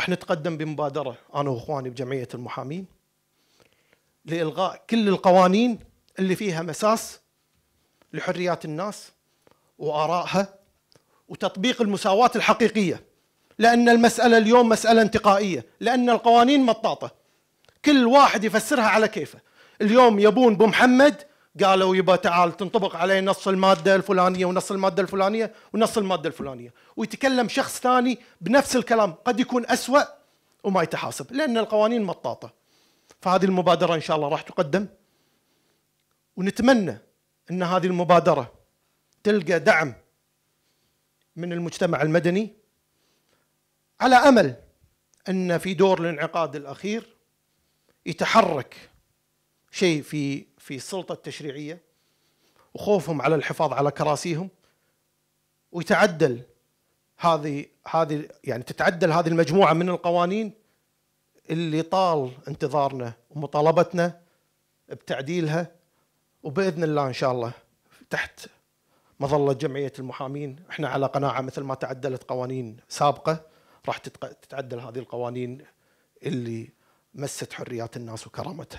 راح نتقدم بمبادرة أنا وإخواني بجمعية المحامين لإلغاء كل القوانين اللي فيها مساس لحريات الناس وآرائها وتطبيق المساواة الحقيقية لأن المسألة اليوم مسألة انتقائية لأن القوانين مطاطة كل واحد يفسرها على كيفه اليوم يبون بو محمد قالوا يبا تعال تنطبق عليه نص المادة الفلانية ونص المادة الفلانية ونص المادة الفلانية ويتكلم شخص ثاني بنفس الكلام قد يكون أسوأ وما يتحاسب لأن القوانين مطاطة فهذه المبادرة إن شاء الله راح تقدم ونتمنى أن هذه المبادرة تلقى دعم من المجتمع المدني على أمل أن في دور الانعقاد الأخير يتحرك شيء في في السلطه التشريعيه وخوفهم على الحفاظ على كراسيهم ويتعدل هذه هذه يعني تتعدل هذه المجموعه من القوانين اللي طال انتظارنا ومطالبتنا بتعديلها وباذن الله ان شاء الله تحت مظله جمعيه المحامين احنا على قناعه مثل ما تعدلت قوانين سابقه راح تتعدل هذه القوانين اللي مست حريات الناس وكرامتها